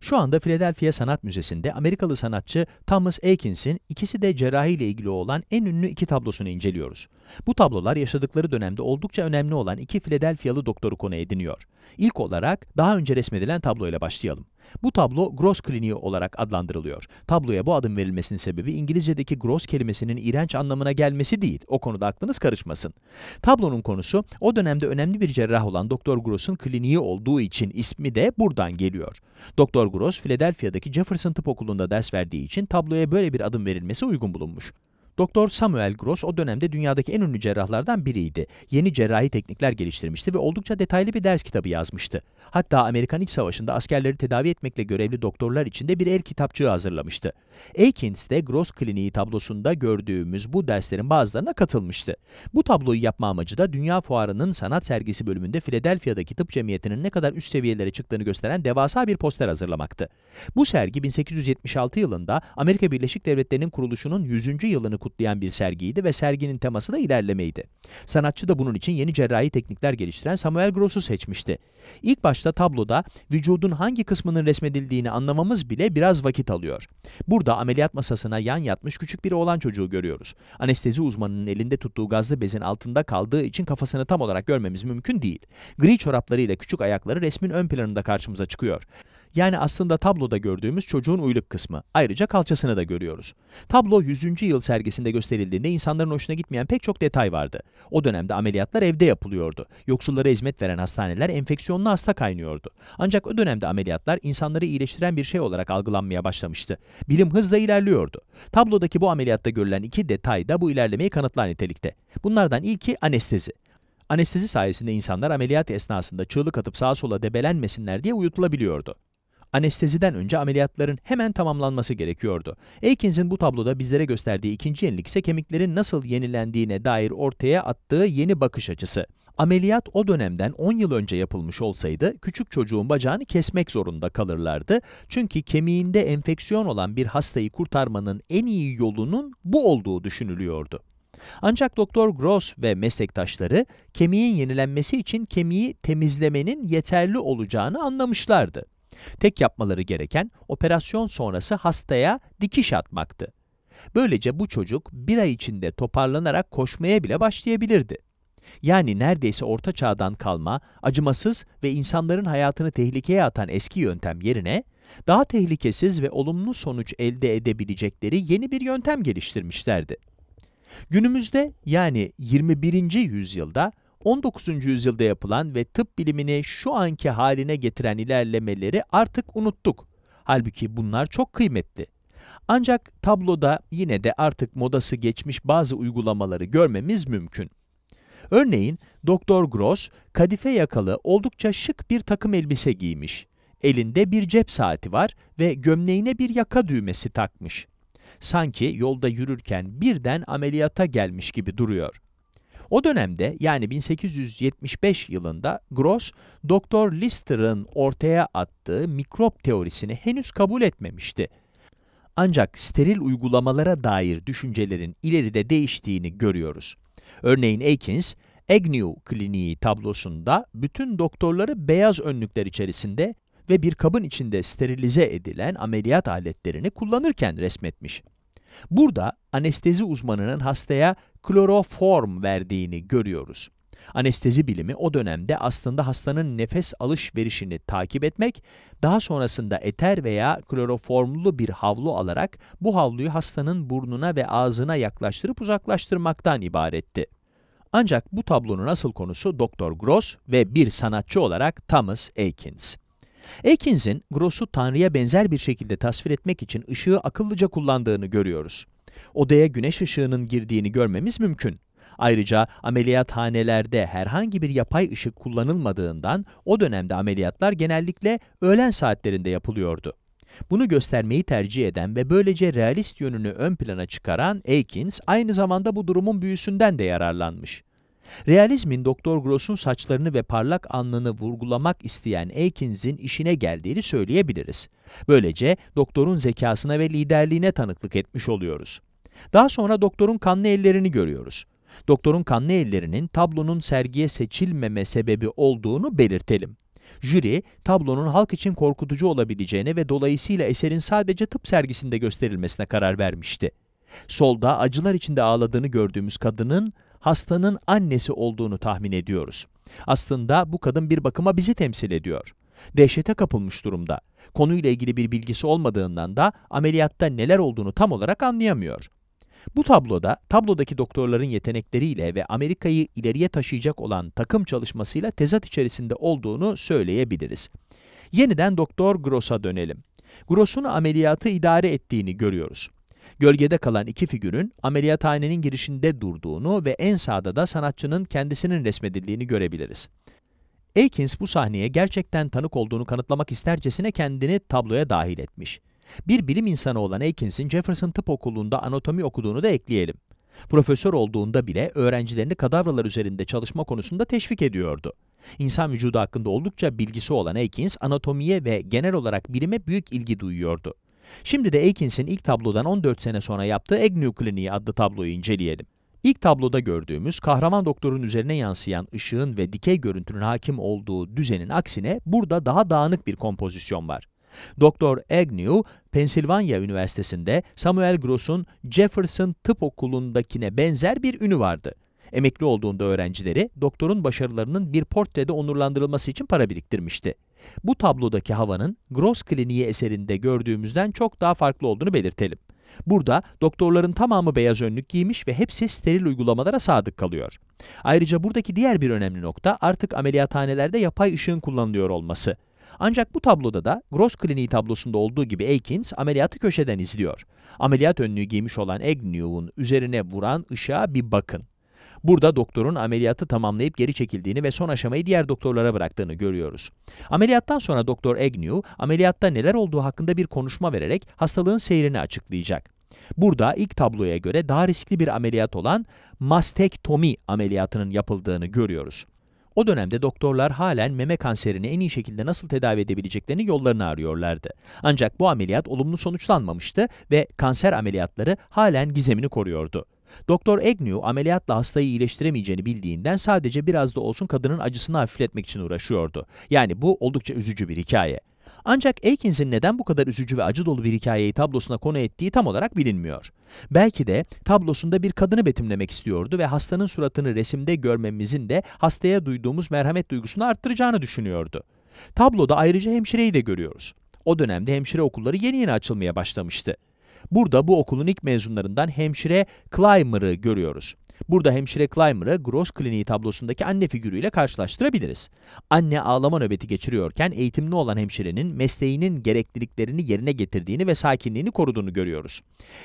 Şu anda Philadelphia Sanat Müzesi'nde Amerikalı sanatçı Thomas Aikins'in ikisi de cerrahi ile ilgili olan en ünlü iki tablosunu inceliyoruz. Bu tablolar yaşadıkları dönemde oldukça önemli olan iki Philadelphia'lı doktoru konu ediniyor. İlk olarak daha önce resmedilen tabloyla başlayalım. Bu tablo Gross kliniği olarak adlandırılıyor. Tabloya bu adım verilmesinin sebebi İngilizce'deki Gross kelimesinin iğrenç anlamına gelmesi değil. O konuda aklınız karışmasın. Tablonun konusu o dönemde önemli bir cerrah olan Doktor Gross'un kliniği olduğu için ismi de buradan geliyor. Doktor Gross, Philadelphia'daki Jefferson Tıp Okulu'nda ders verdiği için tabloya böyle bir adım verilmesi uygun bulunmuş. Doktor Samuel Gross o dönemde dünyadaki en ünlü cerrahlardan biriydi. Yeni cerrahi teknikler geliştirmişti ve oldukça detaylı bir ders kitabı yazmıştı. Hatta Amerikan İç Savaşı'nda askerleri tedavi etmekle görevli doktorlar için de bir el kitapçığı hazırlamıştı. Aikins de Gross Kliniği tablosunda gördüğümüz bu derslerin bazılarına katılmıştı. Bu tabloyu yapma amacı da Dünya Fuarı'nın sanat sergisi bölümünde Philadelphia'daki tıp cemiyetinin ne kadar üst seviyelere çıktığını gösteren devasa bir poster hazırlamaktı. Bu sergi 1876 yılında Amerika Birleşik Devletleri'nin kuruluşunun 100. yılını kutlamıştı kutlayan bir sergiydi ve serginin teması da ilerlemeydi. Sanatçı da bunun için yeni cerrahi teknikler geliştiren Samuel Gross'u seçmişti. İlk başta tabloda vücudun hangi kısmının resmedildiğini anlamamız bile biraz vakit alıyor. Burada ameliyat masasına yan yatmış küçük bir oğlan çocuğu görüyoruz. Anestezi uzmanının elinde tuttuğu gazlı bezin altında kaldığı için kafasını tam olarak görmemiz mümkün değil. Gri çoraplarıyla küçük ayakları resmin ön planında karşımıza çıkıyor. Yani aslında tabloda gördüğümüz çocuğun uyluk kısmı. Ayrıca kalçasını da görüyoruz. Tablo 100. yıl sergisinde gösterildiğinde insanların hoşuna gitmeyen pek çok detay vardı. O dönemde ameliyatlar evde yapılıyordu. Yoksullara hizmet veren hastaneler enfeksiyonlu hasta kaynıyordu. Ancak o dönemde ameliyatlar insanları iyileştiren bir şey olarak algılanmaya başlamıştı. Bilim hızla ilerliyordu. Tablodaki bu ameliyatta görülen iki detay da bu ilerlemeyi kanıtlar nitelikte. Bunlardan ilki anestezi. Anestezi sayesinde insanlar ameliyat esnasında çığlık atıp sağa sola debelenmesinler diye uyutulabiliyordu anesteziden önce ameliyatların hemen tamamlanması gerekiyordu. Aikins'in bu tabloda bizlere gösterdiği ikinci yenilik ise kemiklerin nasıl yenilendiğine dair ortaya attığı yeni bakış açısı. Ameliyat o dönemden 10 yıl önce yapılmış olsaydı küçük çocuğun bacağını kesmek zorunda kalırlardı. Çünkü kemiğinde enfeksiyon olan bir hastayı kurtarmanın en iyi yolunun bu olduğu düşünülüyordu. Ancak Doktor Gross ve meslektaşları kemiğin yenilenmesi için kemiği temizlemenin yeterli olacağını anlamışlardı. Tek yapmaları gereken operasyon sonrası hastaya dikiş atmaktı. Böylece bu çocuk bir ay içinde toparlanarak koşmaya bile başlayabilirdi. Yani neredeyse orta çağdan kalma, acımasız ve insanların hayatını tehlikeye atan eski yöntem yerine, daha tehlikesiz ve olumlu sonuç elde edebilecekleri yeni bir yöntem geliştirmişlerdi. Günümüzde yani 21. yüzyılda 19. yüzyılda yapılan ve tıp bilimini şu anki haline getiren ilerlemeleri artık unuttuk. Halbuki bunlar çok kıymetli. Ancak tabloda yine de artık modası geçmiş bazı uygulamaları görmemiz mümkün. Örneğin Doktor Gross kadife yakalı oldukça şık bir takım elbise giymiş. Elinde bir cep saati var ve gömleğine bir yaka düğmesi takmış. Sanki yolda yürürken birden ameliyata gelmiş gibi duruyor. O dönemde yani 1875 yılında Gross, Dr. Lister'ın ortaya attığı mikrop teorisini henüz kabul etmemişti. Ancak steril uygulamalara dair düşüncelerin ileride değiştiğini görüyoruz. Örneğin Aikins, Agnew kliniği tablosunda bütün doktorları beyaz önlükler içerisinde ve bir kabın içinde sterilize edilen ameliyat aletlerini kullanırken resmetmiş. Burada anestezi uzmanının hastaya kloroform verdiğini görüyoruz. Anestezi bilimi o dönemde aslında hastanın nefes alışverişini takip etmek, daha sonrasında eter veya kloroformlu bir havlu alarak bu havluyu hastanın burnuna ve ağzına yaklaştırıp uzaklaştırmaktan ibaretti. Ancak bu tablonun asıl konusu Dr. Gross ve bir sanatçı olarak Thomas Aikins. Ekins'in Gross'u Tanrı'ya benzer bir şekilde tasvir etmek için ışığı akıllıca kullandığını görüyoruz. Odaya güneş ışığının girdiğini görmemiz mümkün. Ayrıca ameliyathanelerde herhangi bir yapay ışık kullanılmadığından o dönemde ameliyatlar genellikle öğlen saatlerinde yapılıyordu. Bunu göstermeyi tercih eden ve böylece realist yönünü ön plana çıkaran Aikins aynı zamanda bu durumun büyüsünden de yararlanmış. Realizmin Doktor Gross'un saçlarını ve parlak alnını vurgulamak isteyen Aikins'in işine geldiğini söyleyebiliriz. Böylece doktorun zekasına ve liderliğine tanıklık etmiş oluyoruz. Daha sonra doktorun kanlı ellerini görüyoruz. Doktorun kanlı ellerinin tablonun sergiye seçilmeme sebebi olduğunu belirtelim. Jüri, tablonun halk için korkutucu olabileceğine ve dolayısıyla eserin sadece tıp sergisinde gösterilmesine karar vermişti. Solda acılar içinde ağladığını gördüğümüz kadının hastanın annesi olduğunu tahmin ediyoruz. Aslında bu kadın bir bakıma bizi temsil ediyor. Dehşete kapılmış durumda. Konuyla ilgili bir bilgisi olmadığından da ameliyatta neler olduğunu tam olarak anlayamıyor. Bu tabloda, tablodaki doktorların yetenekleriyle ve Amerika'yı ileriye taşıyacak olan takım çalışmasıyla tezat içerisinde olduğunu söyleyebiliriz. Yeniden Doktor Gross'a dönelim. Gross'un ameliyatı idare ettiğini görüyoruz. Gölgede kalan iki figürün ameliyathanenin girişinde durduğunu ve en sağda da sanatçının kendisinin resmedildiğini görebiliriz. Aikens bu sahneye gerçekten tanık olduğunu kanıtlamak istercesine kendini tabloya dahil etmiş. Bir bilim insanı olan Aikens'in Jefferson Tıp Okulu'nda anatomi okuduğunu da ekleyelim. Profesör olduğunda bile öğrencilerini kadavralar üzerinde çalışma konusunda teşvik ediyordu. İnsan vücudu hakkında oldukça bilgisi olan Aikens anatomiye ve genel olarak bilime büyük ilgi duyuyordu. Şimdi de Akins'in ilk tablodan 14 sene sonra yaptığı Agnew Kliniği adlı tabloyu inceleyelim. İlk tabloda gördüğümüz kahraman doktorun üzerine yansıyan ışığın ve dikey görüntünün hakim olduğu düzenin aksine burada daha dağınık bir kompozisyon var. Doktor Agnew, Pensilvanya Üniversitesi'nde Samuel Gross'un Jefferson Tıp Okulu'ndakine benzer bir ünü vardı. Emekli olduğunda öğrencileri doktorun başarılarının bir portrede onurlandırılması için para biriktirmişti. Bu tablodaki havanın Gross Kliniği eserinde gördüğümüzden çok daha farklı olduğunu belirtelim. Burada doktorların tamamı beyaz önlük giymiş ve hepsi steril uygulamalara sadık kalıyor. Ayrıca buradaki diğer bir önemli nokta artık ameliyathanelerde yapay ışığın kullanılıyor olması. Ancak bu tabloda da Gross Kliniği tablosunda olduğu gibi Aikins ameliyatı köşeden izliyor. Ameliyat önlüğü giymiş olan Agnew'un üzerine vuran ışığa bir bakın. Burada doktorun ameliyatı tamamlayıp geri çekildiğini ve son aşamayı diğer doktorlara bıraktığını görüyoruz. Ameliyattan sonra Doktor Agnew, ameliyatta neler olduğu hakkında bir konuşma vererek hastalığın seyrini açıklayacak. Burada ilk tabloya göre daha riskli bir ameliyat olan mastektomi ameliyatının yapıldığını görüyoruz. O dönemde doktorlar halen meme kanserini en iyi şekilde nasıl tedavi edebileceklerini yollarını arıyorlardı. Ancak bu ameliyat olumlu sonuçlanmamıştı ve kanser ameliyatları halen gizemini koruyordu. Doktor Agnew ameliyatla hastayı iyileştiremeyeceğini bildiğinden sadece biraz da olsun kadının acısını hafifletmek için uğraşıyordu. Yani bu oldukça üzücü bir hikaye. Ancak Aitken'in neden bu kadar üzücü ve acı dolu bir hikayeyi tablosuna konu ettiği tam olarak bilinmiyor. Belki de tablosunda bir kadını betimlemek istiyordu ve hastanın suratını resimde görmemizin de hastaya duyduğumuz merhamet duygusunu arttıracağını düşünüyordu. Tabloda ayrıca hemşireyi de görüyoruz. O dönemde hemşire okulları yeni yeni açılmaya başlamıştı. Burada bu okulun ilk mezunlarından hemşire Clymer'ı görüyoruz. Burada hemşire Clymer'ı Gross Kliniği tablosundaki anne figürüyle karşılaştırabiliriz. Anne ağlama nöbeti geçiriyorken eğitimli olan hemşirenin mesleğinin gerekliliklerini yerine getirdiğini ve sakinliğini koruduğunu görüyoruz.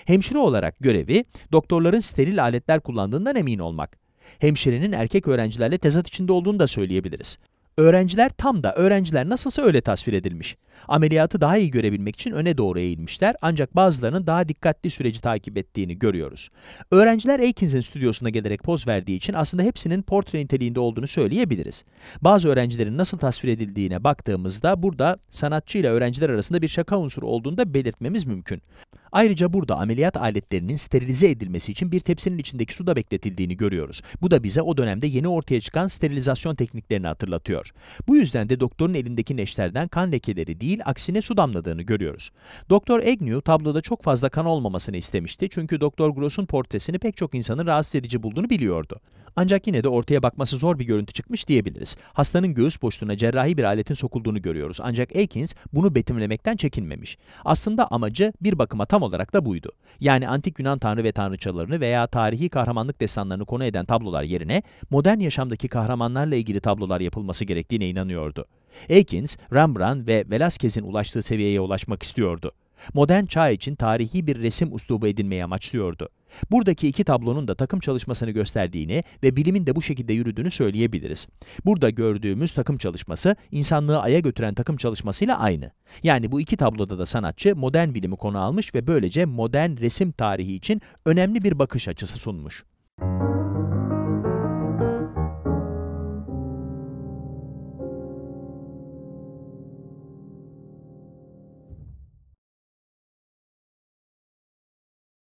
Hemşire olarak görevi doktorların steril aletler kullandığından emin olmak. Hemşirenin erkek öğrencilerle tezat içinde olduğunu da söyleyebiliriz. Öğrenciler tam da öğrenciler nasılsa öyle tasvir edilmiş. Ameliyatı daha iyi görebilmek için öne doğru eğilmişler ancak bazılarının daha dikkatli süreci takip ettiğini görüyoruz. Öğrenciler Aikins'in stüdyosuna gelerek poz verdiği için aslında hepsinin portre niteliğinde olduğunu söyleyebiliriz. Bazı öğrencilerin nasıl tasvir edildiğine baktığımızda burada sanatçı ile öğrenciler arasında bir şaka unsuru olduğunu da belirtmemiz mümkün. Ayrıca burada ameliyat aletlerinin sterilize edilmesi için bir tepsinin içindeki suda bekletildiğini görüyoruz. Bu da bize o dönemde yeni ortaya çıkan sterilizasyon tekniklerini hatırlatıyor görünüyor. Bu yüzden de doktorun elindeki neşterden kan lekeleri değil, aksine su damladığını görüyoruz. Doktor Agnew tabloda çok fazla kan olmamasını istemişti çünkü Doktor Gross'un portresini pek çok insanın rahatsız edici bulduğunu biliyordu. Ancak yine de ortaya bakması zor bir görüntü çıkmış diyebiliriz. Hastanın göğüs boşluğuna cerrahi bir aletin sokulduğunu görüyoruz. Ancak Aikins bunu betimlemekten çekinmemiş. Aslında amacı bir bakıma tam olarak da buydu. Yani antik Yunan tanrı ve tanrıçalarını veya tarihi kahramanlık destanlarını konu eden tablolar yerine modern yaşamdaki kahramanlarla ilgili tablolar yapılması gerektiğine inanıyordu. Aikins, Rembrandt ve Velázquez'in ulaştığı seviyeye ulaşmak istiyordu. Modern çağ için tarihi bir resim üslubu edinmeyi amaçlıyordu. Buradaki iki tablonun da takım çalışmasını gösterdiğini ve bilimin de bu şekilde yürüdüğünü söyleyebiliriz. Burada gördüğümüz takım çalışması insanlığı aya götüren takım çalışmasıyla aynı. Yani bu iki tabloda da sanatçı modern bilimi konu almış ve böylece modern resim tarihi için önemli bir bakış açısı sunmuş.